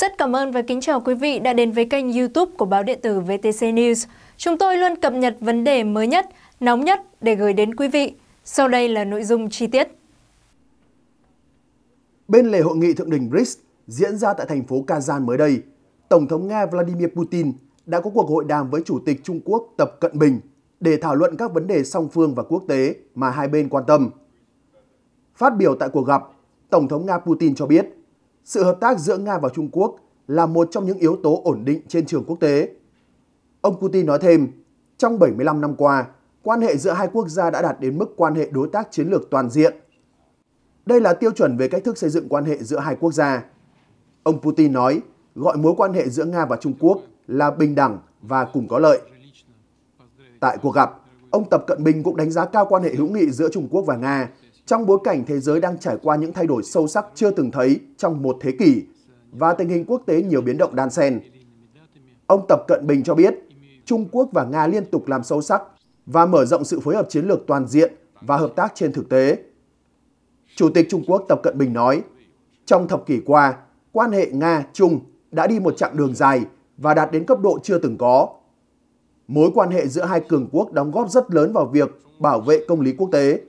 Rất cảm ơn và kính chào quý vị đã đến với kênh youtube của báo điện tử VTC News. Chúng tôi luôn cập nhật vấn đề mới nhất, nóng nhất để gửi đến quý vị. Sau đây là nội dung chi tiết. Bên lề hội nghị thượng đỉnh BRICS diễn ra tại thành phố Kazan mới đây, Tổng thống Nga Vladimir Putin đã có cuộc hội đàm với Chủ tịch Trung Quốc Tập Cận Bình để thảo luận các vấn đề song phương và quốc tế mà hai bên quan tâm. Phát biểu tại cuộc gặp, Tổng thống Nga Putin cho biết sự hợp tác giữa Nga và Trung Quốc là một trong những yếu tố ổn định trên trường quốc tế. Ông Putin nói thêm, trong 75 năm qua, quan hệ giữa hai quốc gia đã đạt đến mức quan hệ đối tác chiến lược toàn diện. Đây là tiêu chuẩn về cách thức xây dựng quan hệ giữa hai quốc gia. Ông Putin nói, gọi mối quan hệ giữa Nga và Trung Quốc là bình đẳng và cùng có lợi. Tại cuộc gặp, ông Tập Cận Bình cũng đánh giá cao quan hệ hữu nghị giữa Trung Quốc và Nga trong bối cảnh thế giới đang trải qua những thay đổi sâu sắc chưa từng thấy trong một thế kỷ và tình hình quốc tế nhiều biến động đan xen. Ông Tập Cận Bình cho biết, Trung Quốc và Nga liên tục làm sâu sắc và mở rộng sự phối hợp chiến lược toàn diện và hợp tác trên thực tế. Chủ tịch Trung Quốc Tập Cận Bình nói, trong thập kỷ qua, quan hệ Nga-Trung đã đi một chặng đường dài và đạt đến cấp độ chưa từng có. Mối quan hệ giữa hai cường quốc đóng góp rất lớn vào việc bảo vệ công lý quốc tế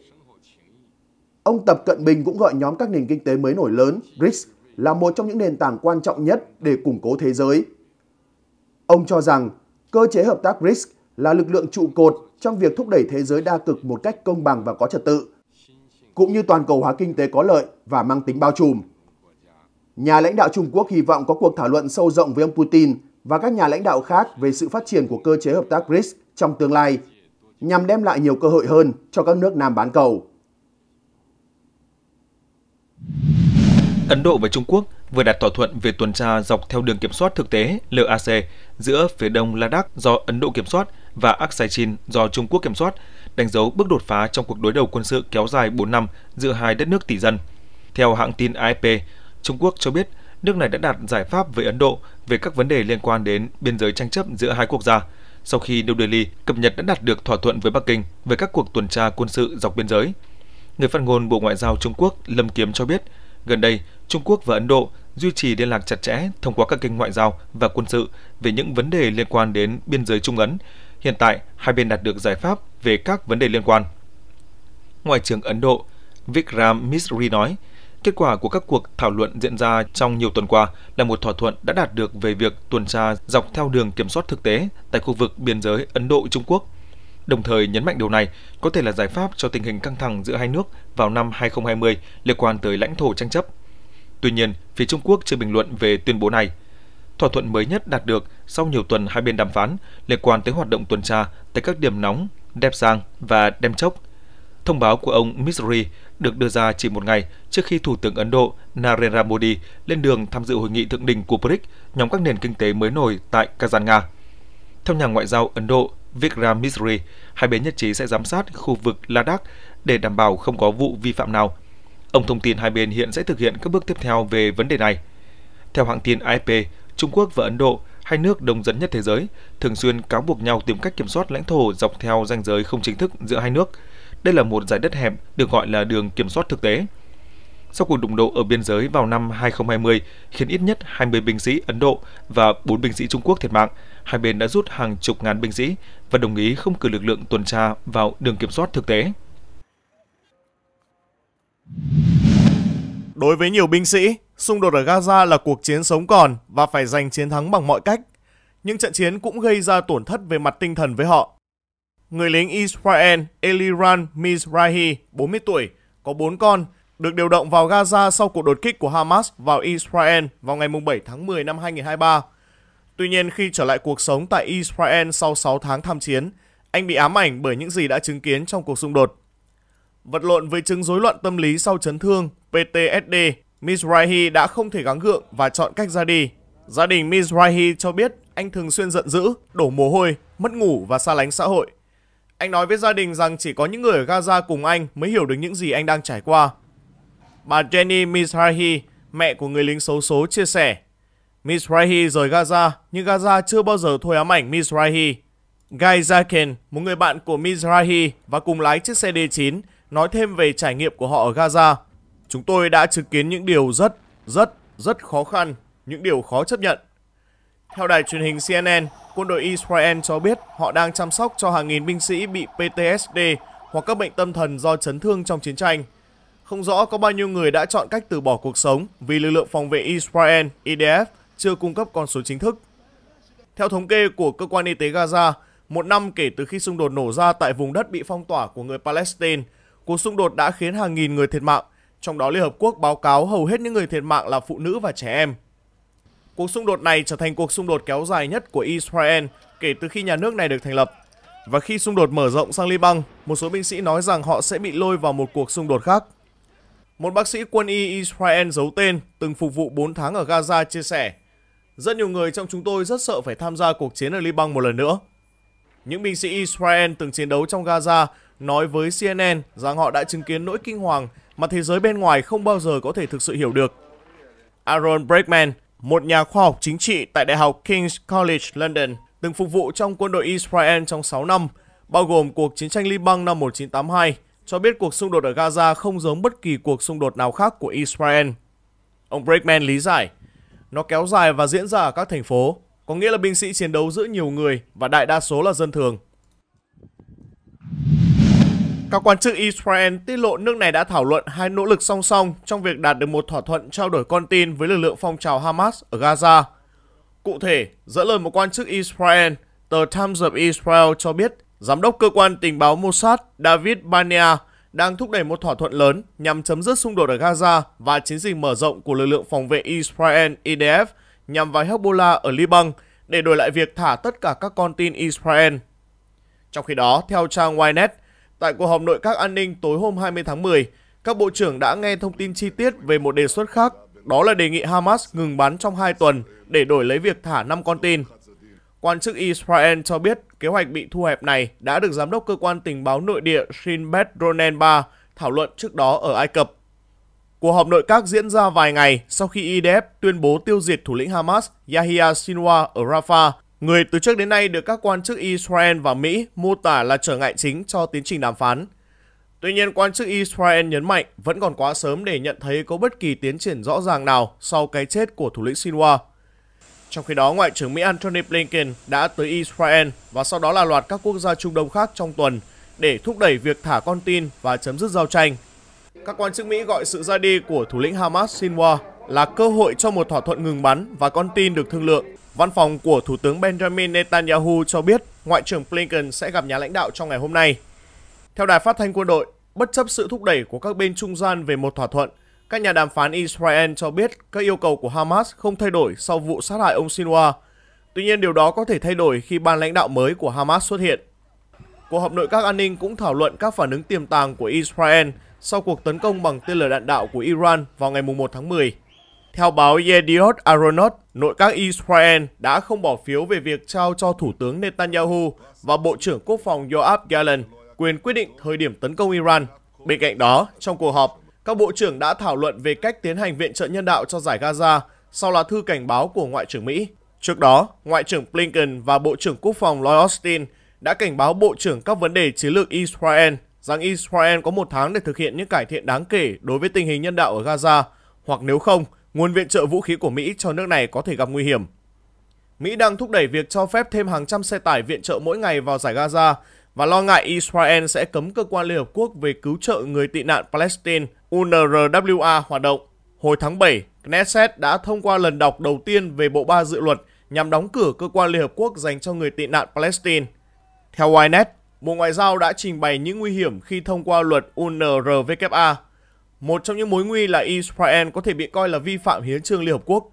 Ông Tập Cận Bình cũng gọi nhóm các nền kinh tế mới nổi lớn, BRICS, là một trong những nền tảng quan trọng nhất để củng cố thế giới. Ông cho rằng cơ chế hợp tác BRICS là lực lượng trụ cột trong việc thúc đẩy thế giới đa cực một cách công bằng và có trật tự, cũng như toàn cầu hóa kinh tế có lợi và mang tính bao trùm. Nhà lãnh đạo Trung Quốc hy vọng có cuộc thảo luận sâu rộng với ông Putin và các nhà lãnh đạo khác về sự phát triển của cơ chế hợp tác BRICS trong tương lai, nhằm đem lại nhiều cơ hội hơn cho các nước Nam bán cầu. Ấn Độ và Trung Quốc vừa đạt thỏa thuận về tuần tra dọc theo đường kiểm soát thực tế LAC giữa phía đông Ladakh do Ấn Độ kiểm soát và Aksai Chin do Trung Quốc kiểm soát, đánh dấu bước đột phá trong cuộc đối đầu quân sự kéo dài 4 năm giữa hai đất nước tỷ dân. Theo hãng tin AFP, Trung Quốc cho biết nước này đã đạt giải pháp với Ấn Độ về các vấn đề liên quan đến biên giới tranh chấp giữa hai quốc gia, sau khi New Delhi cập nhật đã đạt được thỏa thuận với Bắc Kinh về các cuộc tuần tra quân sự dọc biên giới. Người phát ngôn Bộ Ngoại giao Trung Quốc Lâm Kiếm cho biết, Gần đây, Trung Quốc và Ấn Độ duy trì liên lạc chặt chẽ thông qua các kênh ngoại giao và quân sự về những vấn đề liên quan đến biên giới Trung Ấn. Hiện tại, hai bên đạt được giải pháp về các vấn đề liên quan. Ngoại trưởng Ấn Độ Vikram Misri nói, kết quả của các cuộc thảo luận diễn ra trong nhiều tuần qua là một thỏa thuận đã đạt được về việc tuần tra dọc theo đường kiểm soát thực tế tại khu vực biên giới Ấn Độ-Trung Quốc – đồng thời nhấn mạnh điều này có thể là giải pháp cho tình hình căng thẳng giữa hai nước vào năm 2020 liên quan tới lãnh thổ tranh chấp. Tuy nhiên, phía Trung Quốc chưa bình luận về tuyên bố này. Thỏa thuận mới nhất đạt được sau nhiều tuần hai bên đàm phán liên quan tới hoạt động tuần tra tại các điểm nóng Đẹp Giang và Đem Chốc. Thông báo của ông Misri được đưa ra chỉ một ngày trước khi Thủ tướng Ấn Độ Narendra Modi lên đường tham dự hội nghị thượng đỉnh của BRICS, nhóm các nền kinh tế mới nổi tại Kazan, Nga. Theo nhà ngoại giao Ấn Độ Vikram Misri, hai bên nhất trí sẽ giám sát khu vực Ladakh để đảm bảo không có vụ vi phạm nào. Ông thông tin hai bên hiện sẽ thực hiện các bước tiếp theo về vấn đề này. Theo hãng tin AFP, Trung Quốc và Ấn Độ, hai nước đông dân nhất thế giới, thường xuyên cáo buộc nhau tìm cách kiểm soát lãnh thổ dọc theo ranh giới không chính thức giữa hai nước. Đây là một giải đất hẹp được gọi là đường kiểm soát thực tế – sau cuộc đụng độ ở biên giới vào năm 2020 khiến ít nhất 20 binh sĩ Ấn Độ và 4 binh sĩ Trung Quốc thiệt mạng. Hai bên đã rút hàng chục ngàn binh sĩ và đồng ý không cử lực lượng tuần tra vào đường kiểm soát thực tế. Đối với nhiều binh sĩ, xung đột ở Gaza là cuộc chiến sống còn và phải giành chiến thắng bằng mọi cách. Nhưng trận chiến cũng gây ra tổn thất về mặt tinh thần với họ. Người lính Israel Eliran Mizrahi, 40 tuổi, có 4 con, được điều động vào Gaza sau cuộc đột kích của Hamas vào Israel vào ngày 7 tháng 10 năm 2023. Tuy nhiên, khi trở lại cuộc sống tại Israel sau 6 tháng tham chiến, anh bị ám ảnh bởi những gì đã chứng kiến trong cuộc xung đột. Vật lộn với chứng rối loạn tâm lý sau chấn thương PTSD, Mizrahi đã không thể gắng gượng và chọn cách ra đi. Gia đình Mizrahi cho biết anh thường xuyên giận dữ, đổ mồ hôi, mất ngủ và xa lánh xã hội. Anh nói với gia đình rằng chỉ có những người ở Gaza cùng anh mới hiểu được những gì anh đang trải qua. Bà Jenny Mizrahi, mẹ của người lính xấu số chia sẻ. Mizrahi rời Gaza, nhưng Gaza chưa bao giờ thôi ám ảnh Mizrahi. Guy Zaken, một người bạn của Mizrahi và cùng lái chiếc xe D9, nói thêm về trải nghiệm của họ ở Gaza. Chúng tôi đã chứng kiến những điều rất, rất, rất khó khăn, những điều khó chấp nhận. Theo đài truyền hình CNN, quân đội Israel cho biết họ đang chăm sóc cho hàng nghìn binh sĩ bị PTSD hoặc các bệnh tâm thần do chấn thương trong chiến tranh. Không rõ có bao nhiêu người đã chọn cách từ bỏ cuộc sống vì lực lượng phòng vệ Israel IDF chưa cung cấp con số chính thức. Theo thống kê của cơ quan y tế Gaza, một năm kể từ khi xung đột nổ ra tại vùng đất bị phong tỏa của người Palestine, cuộc xung đột đã khiến hàng nghìn người thiệt mạng, trong đó Liên Hợp Quốc báo cáo hầu hết những người thiệt mạng là phụ nữ và trẻ em. Cuộc xung đột này trở thành cuộc xung đột kéo dài nhất của Israel kể từ khi nhà nước này được thành lập. Và khi xung đột mở rộng sang Liban, một số binh sĩ nói rằng họ sẽ bị lôi vào một cuộc xung đột khác. Một bác sĩ quân y Israel giấu tên từng phục vụ 4 tháng ở Gaza chia sẻ Rất nhiều người trong chúng tôi rất sợ phải tham gia cuộc chiến ở Liban một lần nữa. Những binh sĩ Israel từng chiến đấu trong Gaza nói với CNN rằng họ đã chứng kiến nỗi kinh hoàng mà thế giới bên ngoài không bao giờ có thể thực sự hiểu được. Aaron Breakman, một nhà khoa học chính trị tại Đại học King's College London, từng phục vụ trong quân đội Israel trong 6 năm, bao gồm cuộc chiến tranh Liban năm 1982 cho biết cuộc xung đột ở Gaza không giống bất kỳ cuộc xung đột nào khác của Israel. Ông Breakman lý giải, nó kéo dài và diễn ra ở các thành phố, có nghĩa là binh sĩ chiến đấu giữa nhiều người và đại đa số là dân thường. Các quan chức Israel tiết lộ nước này đã thảo luận hai nỗ lực song song trong việc đạt được một thỏa thuận trao đổi con tin với lực lượng phong trào Hamas ở Gaza. Cụ thể, dẫn lời một quan chức Israel, tờ Times of Israel cho biết Giám đốc cơ quan tình báo Mossad David Bania đang thúc đẩy một thỏa thuận lớn nhằm chấm dứt xung đột ở Gaza và chiến dịch mở rộng của lực lượng phòng vệ Israel IDF nhằm vào Hezbollah ở Liban để đổi lại việc thả tất cả các con tin Israel. Trong khi đó, theo trang Ynet, tại cuộc họp nội các an ninh tối hôm 20 tháng 10, các bộ trưởng đã nghe thông tin chi tiết về một đề xuất khác, đó là đề nghị Hamas ngừng bắn trong 2 tuần để đổi lấy việc thả 5 con tin. Quan chức Israel cho biết kế hoạch bị thu hẹp này đã được Giám đốc Cơ quan Tình báo Nội địa Shin Bet Ronen Bar thảo luận trước đó ở Ai Cập. Cuộc họp nội các diễn ra vài ngày sau khi IDF tuyên bố tiêu diệt thủ lĩnh Hamas Yahya Sinwar ở Rafah, người từ trước đến nay được các quan chức Israel và Mỹ mô tả là trở ngại chính cho tiến trình đàm phán. Tuy nhiên, quan chức Israel nhấn mạnh vẫn còn quá sớm để nhận thấy có bất kỳ tiến triển rõ ràng nào sau cái chết của thủ lĩnh Sinwar trong khi đó, Ngoại trưởng Mỹ Antony Blinken đã tới Israel và sau đó là loạt các quốc gia Trung Đông khác trong tuần để thúc đẩy việc thả con tin và chấm dứt giao tranh. Các quan chức Mỹ gọi sự ra đi của thủ lĩnh Hamas Sinwar là cơ hội cho một thỏa thuận ngừng bắn và con tin được thương lượng. Văn phòng của Thủ tướng Benjamin Netanyahu cho biết Ngoại trưởng Blinken sẽ gặp nhà lãnh đạo trong ngày hôm nay. Theo đài phát thanh quân đội, bất chấp sự thúc đẩy của các bên trung gian về một thỏa thuận, các nhà đàm phán Israel cho biết các yêu cầu của Hamas không thay đổi sau vụ sát hại ông Sinwar. Tuy nhiên điều đó có thể thay đổi khi ban lãnh đạo mới của Hamas xuất hiện. Cuộc họp nội các an ninh cũng thảo luận các phản ứng tiềm tàng của Israel sau cuộc tấn công bằng tên lửa đạn đạo của Iran vào ngày 1 tháng 10. Theo báo Yediot Aronot, nội các Israel đã không bỏ phiếu về việc trao cho Thủ tướng Netanyahu và Bộ trưởng Quốc phòng Yoav Gallant quyền quyết định thời điểm tấn công Iran. Bên cạnh đó, trong cuộc họp, các bộ trưởng đã thảo luận về cách tiến hành viện trợ nhân đạo cho giải Gaza sau lá thư cảnh báo của Ngoại trưởng Mỹ. Trước đó, Ngoại trưởng Blinken và Bộ trưởng Quốc phòng Lloyd Austin đã cảnh báo Bộ trưởng các vấn đề chiến lược Israel rằng Israel có một tháng để thực hiện những cải thiện đáng kể đối với tình hình nhân đạo ở Gaza, hoặc nếu không, nguồn viện trợ vũ khí của Mỹ cho nước này có thể gặp nguy hiểm. Mỹ đang thúc đẩy việc cho phép thêm hàng trăm xe tải viện trợ mỗi ngày vào giải Gaza và lo ngại Israel sẽ cấm cơ quan Liên Hợp Quốc về cứu trợ người tị nạn Palestine UNRWA hoạt động. Hồi tháng 7, Knesset đã thông qua lần đọc đầu tiên về bộ ba dự luật nhằm đóng cửa cơ quan Liên Hợp Quốc dành cho người tị nạn Palestine. Theo Ynet, Bộ Ngoại giao đã trình bày những nguy hiểm khi thông qua luật UNRWA. Một trong những mối nguy là Israel có thể bị coi là vi phạm hiến trương Liên Hợp Quốc